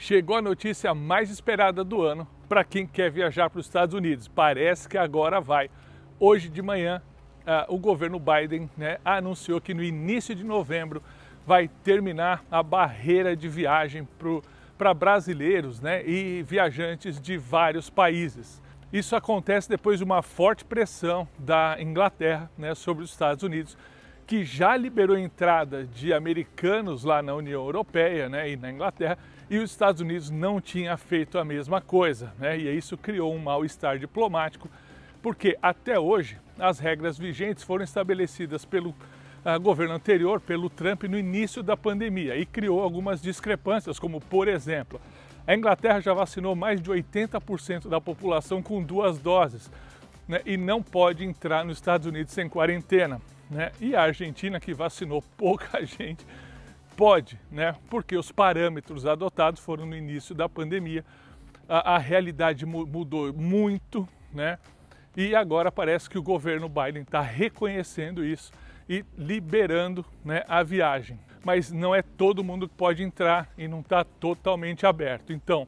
chegou a notícia mais esperada do ano para quem quer viajar para os Estados Unidos. Parece que agora vai. Hoje de manhã, uh, o governo Biden né, anunciou que no início de novembro vai terminar a barreira de viagem para brasileiros né, e viajantes de vários países. Isso acontece depois de uma forte pressão da Inglaterra né, sobre os Estados Unidos que já liberou a entrada de americanos lá na União Europeia né, e na Inglaterra, e os Estados Unidos não tinha feito a mesma coisa. Né, e isso criou um mal-estar diplomático, porque até hoje as regras vigentes foram estabelecidas pelo uh, governo anterior, pelo Trump, no início da pandemia, e criou algumas discrepâncias, como por exemplo, a Inglaterra já vacinou mais de 80% da população com duas doses. Né, e não pode entrar nos Estados Unidos sem quarentena né? E a Argentina, que vacinou pouca gente, pode, né? Porque os parâmetros adotados foram no início da pandemia. A, a realidade mudou muito, né? E agora parece que o governo Biden está reconhecendo isso e liberando né, a viagem. Mas não é todo mundo que pode entrar e não está totalmente aberto. Então,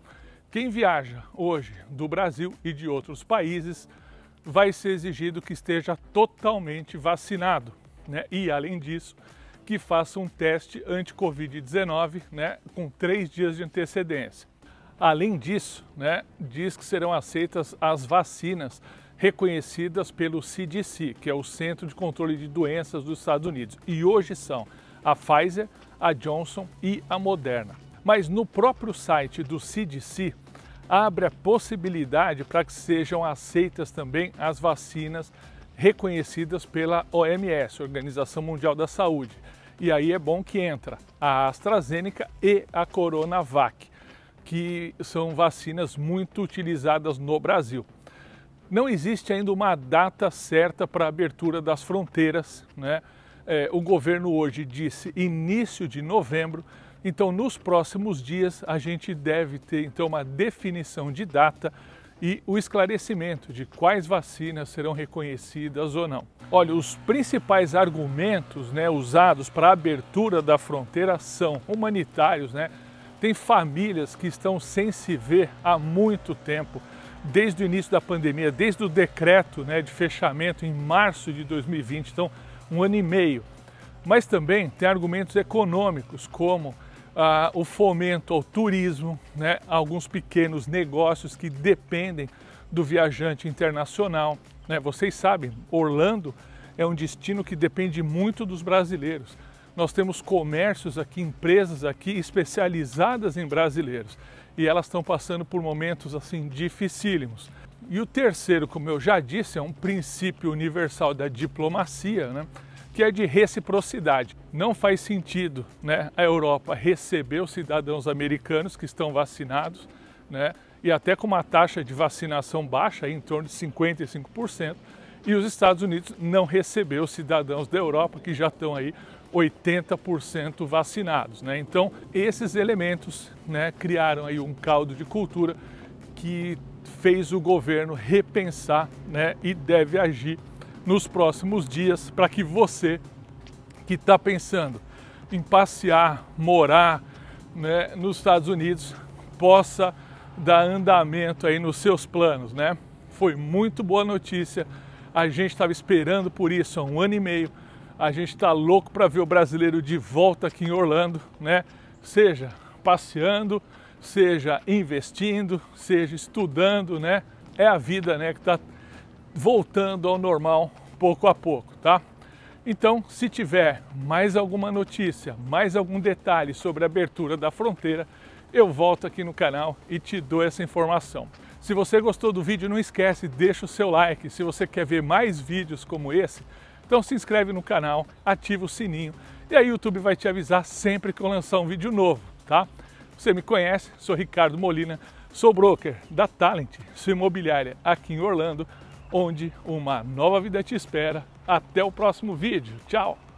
quem viaja hoje do Brasil e de outros países vai ser exigido que esteja totalmente vacinado, né? E além disso, que faça um teste anti-Covid-19, né? Com três dias de antecedência. Além disso, né? Diz que serão aceitas as vacinas reconhecidas pelo CDC, que é o Centro de Controle de Doenças dos Estados Unidos. E hoje são a Pfizer, a Johnson e a Moderna. Mas no próprio site do CDC, abre a possibilidade para que sejam aceitas também as vacinas reconhecidas pela OMS, Organização Mundial da Saúde. E aí é bom que entra a AstraZeneca e a Coronavac, que são vacinas muito utilizadas no Brasil. Não existe ainda uma data certa para a abertura das fronteiras, né? É, o governo hoje disse início de novembro, então, nos próximos dias, a gente deve ter então uma definição de data e o esclarecimento de quais vacinas serão reconhecidas ou não. Olha, os principais argumentos né, usados para a abertura da fronteira são humanitários, né? Tem famílias que estão sem se ver há muito tempo, desde o início da pandemia, desde o decreto né, de fechamento em março de 2020, então um ano e meio. Mas também tem argumentos econômicos, como ah, o fomento ao turismo, né, alguns pequenos negócios que dependem do viajante internacional. Né? Vocês sabem, Orlando é um destino que depende muito dos brasileiros. Nós temos comércios aqui, empresas aqui especializadas em brasileiros e elas estão passando por momentos assim dificílimos. E o terceiro, como eu já disse, é um princípio universal da diplomacia, né? que é de reciprocidade não faz sentido né, a Europa receber os cidadãos americanos que estão vacinados, né, e até com uma taxa de vacinação baixa, em torno de 55%, e os Estados Unidos não receber os cidadãos da Europa que já estão aí 80% vacinados. Né? Então, esses elementos né, criaram aí um caldo de cultura que fez o governo repensar né, e deve agir nos próximos dias para que você que está pensando em passear, morar né, nos Estados Unidos, possa dar andamento aí nos seus planos, né? Foi muito boa notícia. A gente estava esperando por isso há um ano e meio. A gente está louco para ver o brasileiro de volta aqui em Orlando, né? Seja passeando, seja investindo, seja estudando, né? É a vida, né, que está voltando ao normal pouco a pouco, tá? Então, se tiver mais alguma notícia, mais algum detalhe sobre a abertura da fronteira, eu volto aqui no canal e te dou essa informação. Se você gostou do vídeo, não esquece, deixa o seu like. Se você quer ver mais vídeos como esse, então se inscreve no canal, ativa o sininho e aí o YouTube vai te avisar sempre que eu lançar um vídeo novo, tá? Você me conhece, sou Ricardo Molina, sou broker da Talent, sou imobiliária aqui em Orlando, onde uma nova vida te espera. Até o próximo vídeo. Tchau!